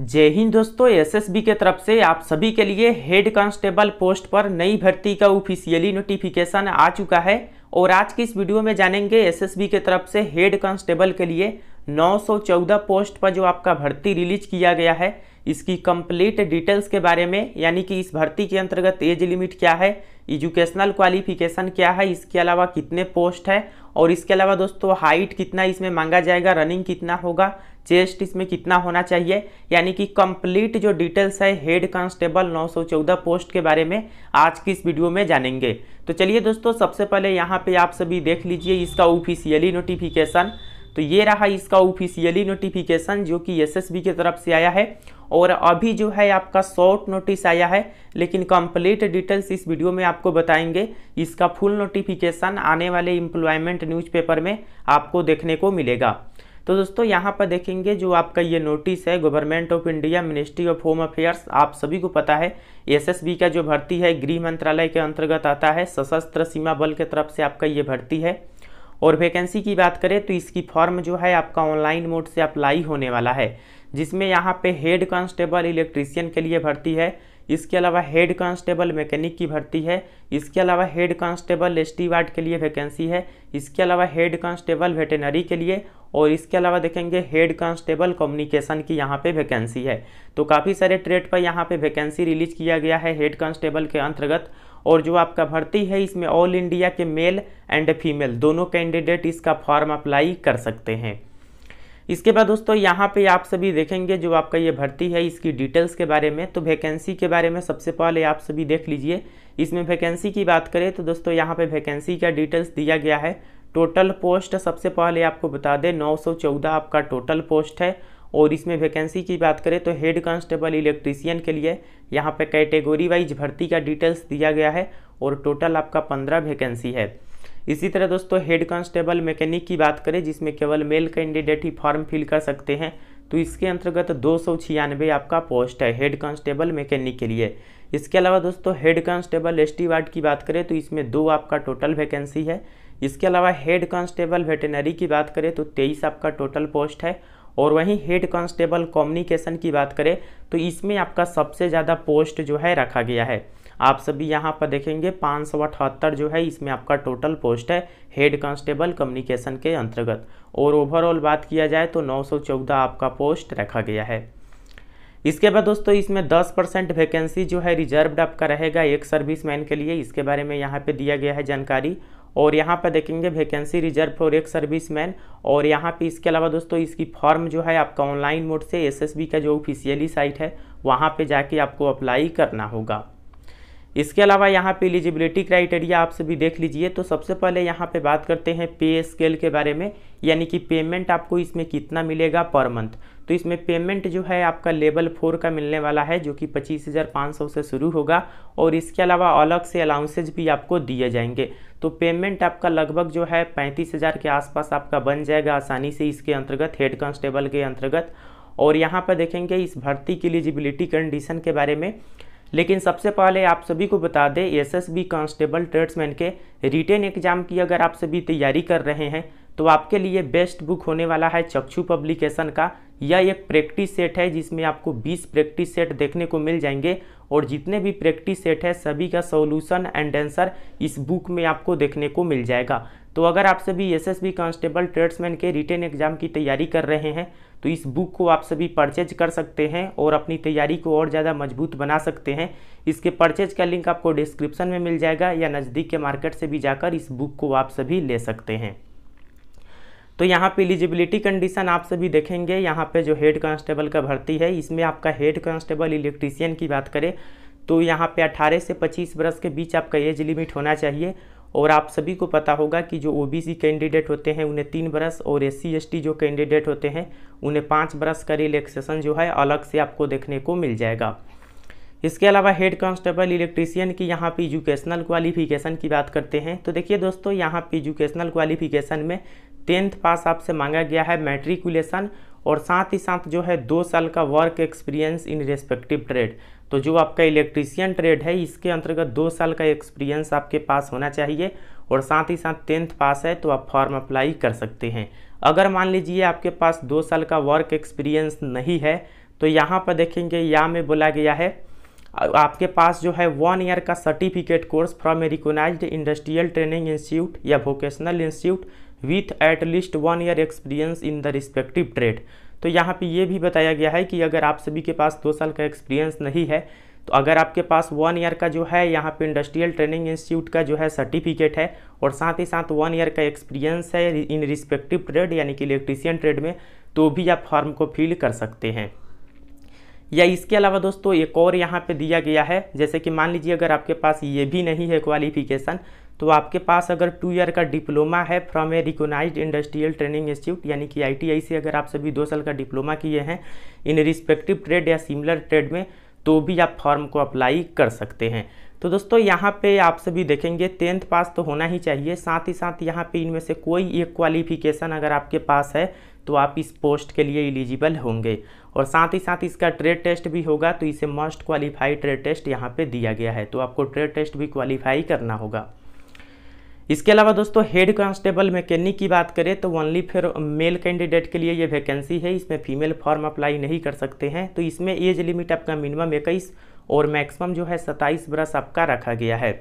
जय हिंद दोस्तों एसएसबी के तरफ से आप सभी के लिए हेड कांस्टेबल पोस्ट पर नई भर्ती का ऑफिशियली नोटिफिकेशन आ चुका है और आज की इस वीडियो में जानेंगे एसएसबी के तरफ से हेड कांस्टेबल के लिए 914 पोस्ट पर जो आपका भर्ती रिलीज किया गया है इसकी कंप्लीट डिटेल्स के बारे में यानी कि इस भर्ती के अंतर्गत एज लिमिट क्या है एजुकेशनल क्वालिफिकेशन क्या है इसके अलावा कितने पोस्ट है और इसके अलावा दोस्तों हाइट कितना इसमें मांगा जाएगा रनिंग कितना होगा चेस्ट इसमें कितना होना चाहिए यानी कि कंप्लीट जो डिटेल्स है हेड कांस्टेबल 914 पोस्ट के बारे में आज की इस वीडियो में जानेंगे तो चलिए दोस्तों सबसे पहले यहाँ पे आप सभी देख लीजिए इसका ऑफिशियली नोटिफिकेशन तो ये रहा इसका ऑफिशियली नोटिफिकेशन जो कि एस की तरफ से आया है और अभी जो है आपका शॉर्ट नोटिस आया है लेकिन कंप्लीट डिटेल्स इस वीडियो में आपको बताएंगे इसका फुल नोटिफिकेशन आने वाले न्यूज न्यूज़पेपर में आपको देखने को मिलेगा तो दोस्तों यहाँ पर देखेंगे जो आपका ये नोटिस है government of India ministry of home affairs आप सभी को पता है एसएसबी का जो भर्ती है गृह मंत्रालय के अंतर्गत आता है सशस्त्र सीमा बल के तरफ से आपका ये भर्ती है और वैकेंसी की बात करें तो इसकी फॉर्म जो है आपका ऑनलाइन मोड से अप्लाई होने वाला है जिसमें यहाँ पे हेड कांस्टेबल इलेक्ट्रीशियन के लिए भर्ती है इसके अलावा हेड कांस्टेबल मैकेनिक की भर्ती है इसके अलावा हेड कांस्टेबल टी वार्ड के लिए वैकेंसी है इसके अलावा हेड कांस्टेबल वेटेनरी के लिए और इसके अलावा देखेंगे हेड कांस्टेबल कम्युनिकेशन की यहाँ पे वैकेंसी है तो काफ़ी सारे ट्रेड पर यहाँ पे वैकेंसी रिलीज किया गया है हेड कांस्टेबल के अंतर्गत और जो आपका भर्ती है इसमें ऑल इंडिया के मेल एंड फीमेल दोनों कैंडिडेट इसका फॉर्म अप्लाई कर सकते हैं इसके बाद दोस्तों यहाँ पे आप सभी देखेंगे जो आपका ये भर्ती है इसकी डिटेल्स के बारे में तो वैकेंसी के बारे में सबसे पहले आप सभी देख लीजिए इसमें वैकेंसी की बात करें तो दोस्तों यहाँ पे वैकेंसी का डिटेल्स दिया गया है टोटल पोस्ट सबसे पहले आपको बता दें 914 आपका टोटल पोस्ट है और इसमें वैकेंसी की बात करें तो हेड कांस्टेबल इलेक्ट्रीशियन के लिए यहाँ पे कैटेगोरी वाइज भर्ती का डिटेल्स दिया गया है और टोटल आपका पंद्रह वैकेंसी है इसी तरह दोस्तों हेड कांस्टेबल मैकेनिक की बात करें जिसमें केवल मेल कैंडिडेट ही फॉर्म फिल कर सकते हैं तो इसके अंतर्गत दो सौ आपका पोस्ट है हेड कांस्टेबल मैकेनिक के लिए इसके अलावा दोस्तों head constable steward की बात करें तो इसमें दो आपका टोटल वैकेंसी है इसके अलावा हेड कांस्टेबल वेटेनरी की बात करें तो तेईस आपका टोटल पोस्ट है और वहीं हेड कांस्टेबल कम्युनिकेशन की बात करें तो इसमें आपका सबसे ज़्यादा पोस्ट जो है रखा गया है आप सभी यहाँ पर देखेंगे पाँच सौ अठहत्तर जो है इसमें आपका टोटल पोस्ट है हेड कांस्टेबल कम्युनिकेशन के अंतर्गत और ओवरऑल बात किया जाए तो नौ सौ चौदह आपका पोस्ट रखा गया है इसके बाद दोस्तों इसमें 10 परसेंट वैकेंसी जो है रिजर्वड आपका रहेगा एक सर्विसमैन के लिए इसके बारे में यहाँ पे दिया गया है जानकारी और यहाँ पर देखेंगे वैकेंसी रिजर्व फॉर एक मैन और यहाँ पे इसके अलावा दोस्तों इसकी फॉर्म जो है आपका ऑनलाइन मोड से एसएसबी का जो ऑफिशियली साइट है वहाँ पे जाके आपको अप्लाई करना होगा इसके अलावा यहाँ पे एलिजिबिलिटी क्राइटेरिया आप सभी देख लीजिए तो सबसे पहले यहाँ पे बात करते हैं पे स्केल के बारे में यानी कि पेमेंट आपको इसमें कितना मिलेगा पर मंथ तो इसमें पेमेंट जो है आपका लेवल फोर का मिलने वाला है जो कि पच्चीस हज़ार पाँच सौ से शुरू होगा और इसके अलावा अलग से अलाउंसेज भी आपको दिए जाएंगे तो पेमेंट आपका लगभग जो है पैंतीस हज़ार के आसपास आपका बन जाएगा आसानी से इसके अंतर्गत हेड कांस्टेबल के अंतर्गत और यहाँ पर देखेंगे इस भर्ती की एलिजिबिलिटी कंडीशन के बारे में लेकिन सबसे पहले आप सभी को बता दें S S B constable tradesman के रिटेन एग्जाम की अगर आप सभी तैयारी कर रहे हैं तो आपके लिए बेस्ट बुक होने वाला है चक्षु पब्लिकेशन का यह एक प्रैक्टिस सेट है जिसमें आपको 20 प्रैक्टिस सेट देखने को मिल जाएंगे और जितने भी प्रैक्टिस सेट है सभी का सोल्यूशन एंड आंसर इस बुक में आपको देखने को मिल जाएगा तो अगर आप सभी S S B constable tradesman के रिटर्न एग्जाम की तैयारी कर रहे हैं तो इस बुक को आप सभी परचेज कर सकते हैं और अपनी तैयारी को और ज़्यादा मजबूत बना सकते हैं इसके परचेज का लिंक आपको डिस्क्रिप्शन में मिल जाएगा या नज़दीक के मार्केट से भी जाकर इस बुक को आप सभी ले सकते हैं तो यहाँ पे एलिजिबिलिटी कंडीशन आप सभी देखेंगे यहाँ पे जो हेड कांस्टेबल का भर्ती है इसमें आपका हेड कांस्टेबल इलेक्ट्रीशियन की बात करें तो यहाँ पे 18 से 25 वर्ष के बीच आपका एज लिमिट होना चाहिए और आप सभी को पता होगा कि जो ओबीसी कैंडिडेट होते हैं उन्हें तीन बरस और एस सी जो कैंडिडेट होते हैं उन्हें पाँच बरस का रिलेक्सेशन जो है अलग से आपको देखने को मिल जाएगा इसके अलावा हेड कांस्टेबल इलेक्ट्रीशियन की यहाँ पे एजुकेशनल क्वालिफिकेशन की बात करते हैं तो देखिए दोस्तों यहाँ पे एजुकेशनल क्वालिफिकेशन में टेंथ पास आपसे मांगा गया है मैट्रिकुलेशन और साथ ही साथ जो है दो साल का work experience in respective trade तो जो आपका इलेक्ट्रीशियन ट्रेड है इसके अंतर्गत दो साल का एक्सपीरियंस आपके पास होना चाहिए और साथ ही साथ टेंथ पास है तो आप फॉर्म अप्लाई कर सकते हैं अगर मान लीजिए आपके पास दो साल का वर्क एक्सपीरियंस नहीं है तो यहाँ पर देखेंगे या में बोला गया है आपके पास जो है वन ईयर का certificate course from a recognise industrial training institute या vocational institute with at least one year experience in the respective trade तो यहाँ पे ये भी बताया गया है कि अगर आप सभी के पास दो साल का एक्सपीरियंस नहीं है तो अगर आपके पास वन ईयर का जो है यहाँ पे इंडस्ट्रियल ट्रेनिंग इंस्टीट्यूट का जो है सर्टिफिकेट है और साथ ही साथ वन ईयर का एक्सपीरियंस है इन रिस्पेक्टिव ट्रेड यानी कि इलेक्ट्रीशियन ट्रेड में तो भी आप फॉर्म को फिल कर सकते हैं या इसके अलावा दोस्तों एक और यहाँ पे दिया गया है जैसे कि मान लीजिए अगर आपके पास ये भी नहीं है क्वालिफिकेशन तो आपके पास अगर टू ईयर का डिप्लोमा है from a recognise industrial training institute यानी कि आईटीआई से अगर आप सभी दो साल का डिप्लोमा किए हैं इन रिस्पेक्टिव ट्रेड या सिमिलर ट्रेड में तो भी आप फॉर्म को अप्लाई कर सकते हैं तो दोस्तों यहाँ पे आप सभी देखेंगे टेंथ पास तो होना ही चाहिए साथ ही साथ यहाँ पे इनमें से कोई एक क्वालिफिकेशन अगर आपके पास है तो आप इस पोस्ट के लिए एलिजिबल होंगे और साथ ही साथ इसका ट्रेड टेस्ट भी होगा तो इसे मोस्ट क्वालिफाइड ट्रेड टेस्ट यहाँ पे दिया गया है तो आपको ट्रेड टेस्ट भी क्वालिफाई करना होगा इसके अलावा दोस्तों हेड कांस्टेबल मैकेनिक की बात करें तो ओनली फिर मेल कैंडिडेट के लिए ये वैकेंसी है इसमें फीमेल फॉर्म अप्लाई नहीं कर सकते हैं तो इसमें एज लिमिट आपका मिनिमम इक्कीस और मैक्सिमम जो है सत्ताईस बरस आपका रखा गया है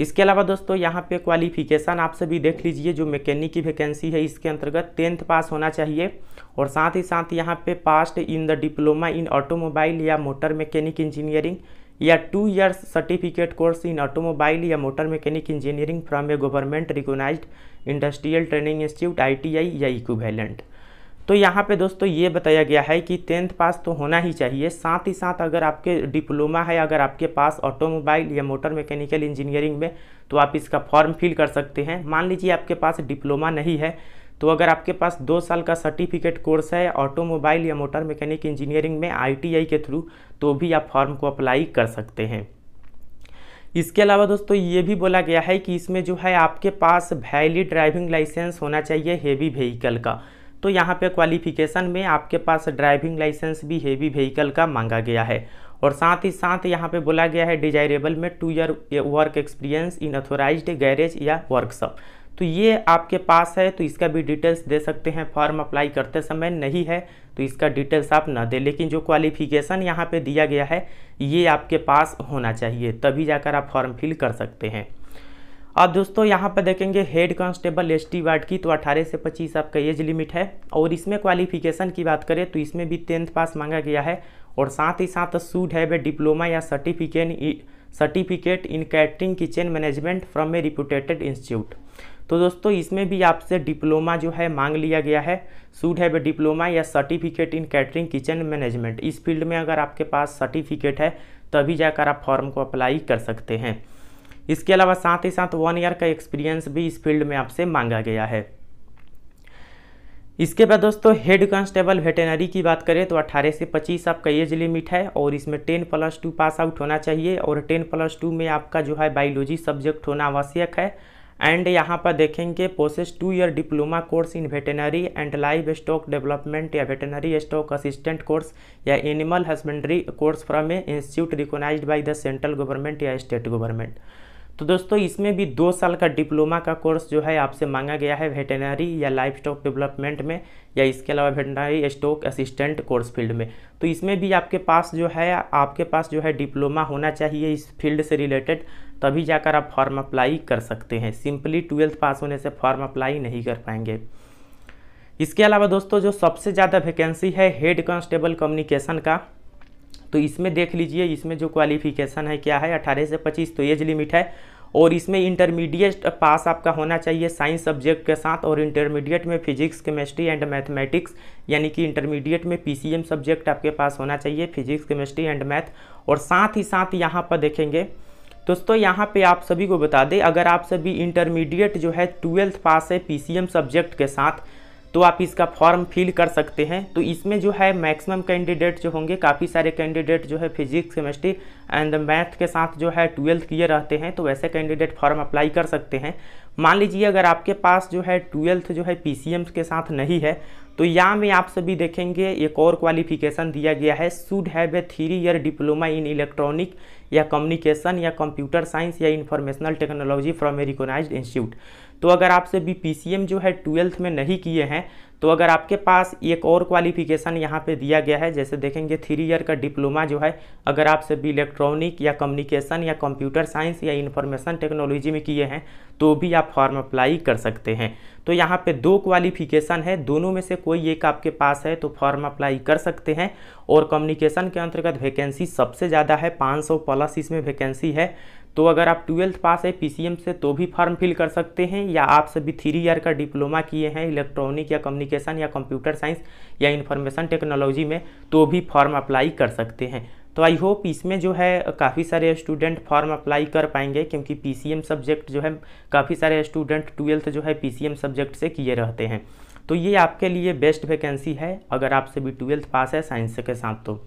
इसके अलावा दोस्तों यहाँ पे क्वालिफिकेशन आप सभी देख लीजिए जो मैकेनिक की वैकेंसी है इसके अंतर्गत टेंथ पास होना चाहिए और साथ ही साथ यहाँ पे passed in the diploma in automobile या मोटर मैकेनिक इंजीनियरिंग या two years certificate course in automobile या motor mechanic engineering from a government recognise industrial training institute ITI या इक्विवेलेंट तो यहाँ पे दोस्तों ये बताया गया है कि टेंथ पास तो होना ही चाहिए साथ ही साथ अगर आपके डिप्लोमा है अगर आपके पास ऑटोमोबाइल या मोटर मैकेनिकल इंजीनियरिंग में तो आप इसका फॉर्म फिल कर सकते हैं मान लीजिए आपके पास डिप्लोमा नहीं है तो अगर आपके पास दो साल का सर्टिफिकेट कोर्स है ऑटोमोबाइल या मोटर मैकेनिक इंजीनियरिंग में आई के थ्रू तो भी आप फॉर्म को अप्लाई कर सकते हैं इसके अलावा दोस्तों ये भी बोला गया है कि इसमें जो है आपके पास वैलिड ड्राइविंग लाइसेंस होना चाहिए हेवी व्हीकल का तो यहाँ पे क्वालिफिकेशन में आपके पास ड्राइविंग लाइसेंस भी हेवी व्हीकल का मांगा गया है और साथ ही साथ यहाँ पे बोला गया है डिजायरेबल में two year work experience in authorised garage या वर्कशॉप तो ये आपके पास है तो इसका भी डिटेल्स दे सकते हैं फॉर्म अप्लाई करते समय नहीं है तो इसका डिटेल्स आप ना दें लेकिन जो क्वालिफिकेशन यहाँ पे दिया गया है ये आपके पास होना चाहिए तभी जाकर आप फॉर्म फिल कर सकते हैं अब दोस्तों यहाँ पर देखेंगे head constable steward की तो 18 से 25 आपका एज लिमिट है और इसमें क्वालिफिकेशन की बात करें तो इसमें भी टेंथ पास मांगा गया है और साथ ही साथ सूड है वे डिप्लोमा या certificate certificate in catering kitchen management from a reputed institute तो दोस्तों इसमें भी आपसे डिप्लोमा जो है मांग लिया गया है सूड है डिप्लोमा या certificate in catering kitchen management इस फील्ड में अगर आपके पास सर्टिफिकेट है तभी जाकर आप फॉर्म को अप्लाई कर सकते हैं इसके अलावा साथ ही साथ वन ईयर का एक्सपीरियंस भी इस फील्ड में आपसे मांगा गया है इसके बाद दोस्तों हेड कांस्टेबल वेटेनरी की बात करें तो 18 से 25 आपका एज लिमिट है और इसमें 10 प्लस टू पास आउट होना चाहिए और 10 प्लस टू में आपका जो है बायोलॉजी सब्जेक्ट होना आवश्यक है एंड यहाँ पर देखेंगे possess two year diploma course in veterinary and livestock development या वेटनरी स्टॉक असिस्टेंट कोर्स या animal husbandry course from a institute recognize by the central government या स्टेट गवर्नमेंट तो दोस्तों इसमें भी दो साल का डिप्लोमा का कोर्स जो है आपसे मांगा गया है वेटेनरी या लाइफ स्टॉक डेवलपमेंट में या इसके अलावा veterinary stock assistant course field में तो इसमें भी आपके पास जो है आपके पास जो है डिप्लोमा होना चाहिए इस फील्ड से रिलेटेड तभी जाकर आप फॉर्म अप्लाई कर सकते हैं सिंपली ट्वेल्थ पास होने से फॉर्म अप्लाई नहीं कर पाएंगे इसके अलावा दोस्तों जो सबसे ज़्यादा वैकेंसी है हेड कांस्टेबल कम्युनिकेशन का तो इसमें देख लीजिए इसमें जो क्वालिफिकेशन है क्या है अठारह से पच्चीस तो एज लिमिट है और इसमें इंटरमीडिएट पास आपका होना चाहिए साइंस सब्जेक्ट के साथ और इंटरमीडिएट में फिजिक्स केमिस्ट्री एंड मैथमेटिक्स यानी कि इंटरमीडिएट में पी सब्जेक्ट आपके पास होना चाहिए फिजिक्स केमिस्ट्री एंड मैथ और साथ ही साथ यहाँ पर देखेंगे दोस्तों यहाँ पे आप सभी को बता दें अगर आप सभी इंटरमीडिएट जो है ट्वेल्थ पास है पीसीएम सब्जेक्ट के साथ तो आप इसका फॉर्म फिल कर सकते हैं तो इसमें जो है मैक्सिमम कैंडिडेट जो होंगे काफ़ी सारे कैंडिडेट जो है फिजिक्स केमिस्ट्री एंड मैथ के साथ जो है ट्वेल्थ किए रहते हैं तो वैसे कैंडिडेट फॉर्म अप्लाई कर सकते हैं मान लीजिए अगर आपके पास जो है ट्वेल्थ जो है पी के साथ नहीं है तो यहाँ में आप सभी देखेंगे एक और क्वालिफिकेशन दिया गया है should have a three year diploma in electronic या कम्युनिकेशन या कंप्यूटर साइंस या informational technology from a recognize institute तो अगर आपसे बी पी जो है ट्वेल्थ में नहीं किए हैं तो अगर आपके पास एक और क्वालिफिकेशन यहाँ पे दिया गया है जैसे देखेंगे थ्री ईयर का डिप्लोमा जो है अगर आप सभी इलेक्ट्रॉनिक या कम्युनिकेशन या कंप्यूटर साइंस या इन्फॉर्मेशन टेक्नोलॉजी में किए हैं तो भी आप फॉर्म अप्लाई कर सकते हैं तो यहाँ पे दो क्वालिफिकेशन है दोनों में से कोई एक आपके पास है तो फॉर्म अप्लाई कर सकते हैं और कम्युनिकेशन के अंतर्गत वैकेंसी सबसे ज़्यादा है पाँच प्लस इसमें वैकेंसी है तो अगर आप ट्वेल्थ पास है पीसीएम से तो भी फॉर्म फिल कर सकते हैं या आप सभी थ्री ईयर का डिप्लोमा किए हैं इलेक्ट्रॉनिक या कम्युनिकेशन या कंप्यूटर साइंस या इन्फॉर्मेशन टेक्नोलॉजी में तो भी फॉर्म अप्लाई कर सकते हैं तो आई होप इसमें जो है काफ़ी सारे स्टूडेंट फॉर्म अप्लाई कर पाएंगे क्योंकि पी सब्जेक्ट जो है काफ़ी सारे स्टूडेंट ट्वेल्थ जो है पी सब्जेक्ट से किए रहते हैं तो ये आपके लिए बेस्ट वैकेंसी है अगर आप सभी ट्वेल्थ पास है साइंस के साथ तो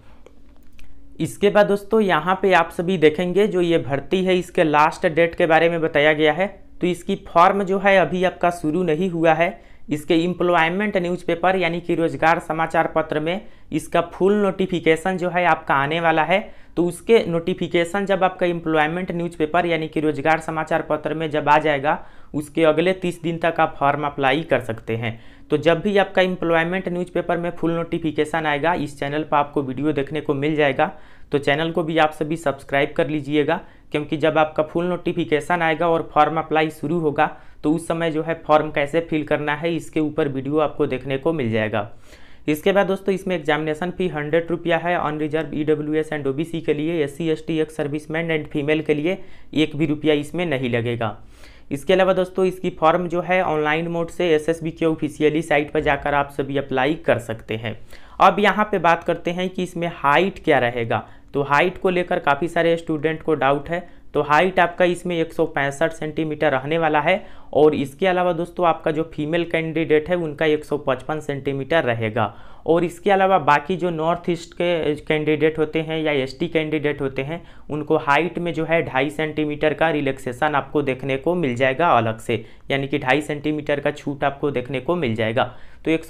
इसके बाद दोस्तों यहाँ पे आप सभी देखेंगे जो ये भर्ती है इसके लास्ट डेट के बारे में बताया गया है तो इसकी फॉर्म जो है अभी आपका शुरू नहीं हुआ है इसके इम्प्लॉयमेंट न्यूज़पेपर यानी कि रोजगार समाचार पत्र में इसका फुल नोटिफिकेशन जो है आपका आने वाला है तो उसके नोटिफिकेशन जब आपका इम्प्लॉयमेंट न्यूज़पेपर यानी कि रोजगार समाचार पत्र में जब आ जाएगा उसके अगले तीस दिन तक आप फॉर्म अप्लाई कर सकते हैं तो जब भी आपका इम्प्लॉयमेंट न्यूज़पेपर में फुल नोटिफिकेशन आएगा इस चैनल पर आपको वीडियो देखने को मिल जाएगा तो चैनल को भी आप सभी सब्सक्राइब कर लीजिएगा क्योंकि जब आपका फुल नोटिफिकेशन आएगा और फॉर्म अप्लाई शुरू होगा तो उस समय जो है फॉर्म कैसे फिल करना है इसके ऊपर वीडियो आपको देखने को मिल जाएगा इसके बाद दोस्तों इसमें एग्जामिनेशन फ़ी हंड्रेड रुपया है unreserve E W S and O B C के लिए S C S T ex serviceman and female के लिए एक भी रुपया इसमें नहीं लगेगा इसके अलावा दोस्तों इसकी फॉर्म जो है ऑनलाइन मोड से एस एस बी के ऑफिशियली साइट पर जाकर आप सभी अप्लाई कर सकते हैं अब यहाँ पे बात करते हैं कि इसमें हाइट क्या रहेगा तो हाइट को लेकर काफ़ी सारे स्टूडेंट को डाउट है तो हाइट आपका इसमें एक सेंटीमीटर रहने वाला है और इसके अलावा दोस्तों आपका जो फीमेल कैंडिडेट है उनका एक सेंटीमीटर रहेगा और इसके अलावा बाकी जो नॉर्थ ईस्ट के कैंडिडेट होते हैं या एसटी कैंडिडेट होते हैं उनको हाइट में जो है ढाई सेंटीमीटर का रिलैक्सेशन आपको देखने को मिल जाएगा अलग से यानी कि ढाई सेंटीमीटर का छूट आपको देखने को मिल जाएगा तो एक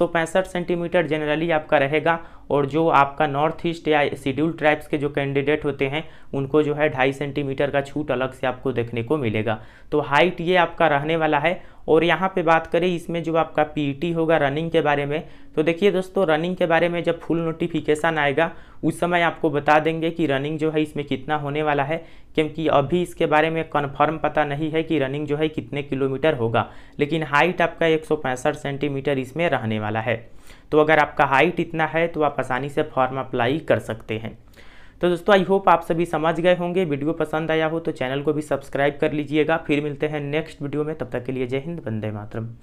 सेंटीमीटर जनरली आपका रहेगा और जो आपका नॉर्थ ईस्ट या शेड्यूल ट्राइब्स के जो कैंडिडेट होते हैं उनको जो है ढाई सेंटीमीटर का छूट अलग से आपको देखने को मिलेगा तो हाइट ये आपका रहने वाला है और यहाँ पे बात करें इसमें जो आपका पीटी e होगा रनिंग के बारे में तो देखिए दोस्तों रनिंग के बारे में जब फुल नोटिफिकेशन आएगा उस समय आपको बता देंगे कि रनिंग जो है इसमें कितना होने वाला है क्योंकि अभी इसके बारे में कन्फर्म पता नहीं है कि रनिंग जो है कितने किलोमीटर होगा लेकिन हाइट आपका एक सेंटीमीटर इसमें रहने वाला है तो अगर आपका हाइट इतना है तो आप आसानी से फॉर्म अप्लाई कर सकते हैं तो दोस्तों आई होप आप सभी समझ गए होंगे वीडियो पसंद आया हो तो चैनल को भी सब्सक्राइब कर लीजिएगा फिर मिलते हैं नेक्स्ट वीडियो में तब तक के लिए जय हिंद वंदे मातरम